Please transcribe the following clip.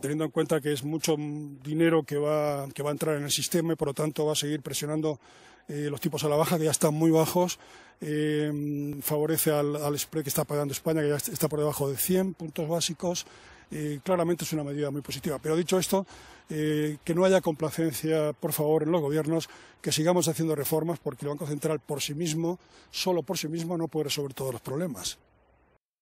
teniendo en cuenta que es mucho dinero que va, a entrar en el sistema y por lo tanto va a seguir presionando eh, los tipos a la baja, que ya están muy bajos, eh, favorece al, spread que está pagando España, que ya está por debajo de 100 puntos básicos. Eh, claramente es una medida muy positiva. Pero dicho esto, que no haya complacencia, por favor, en los gobiernos, que sigamos haciendo reformas, porque el Banco Central por sí mismo, solo por sí mismo, no puede resolver todos los problemas.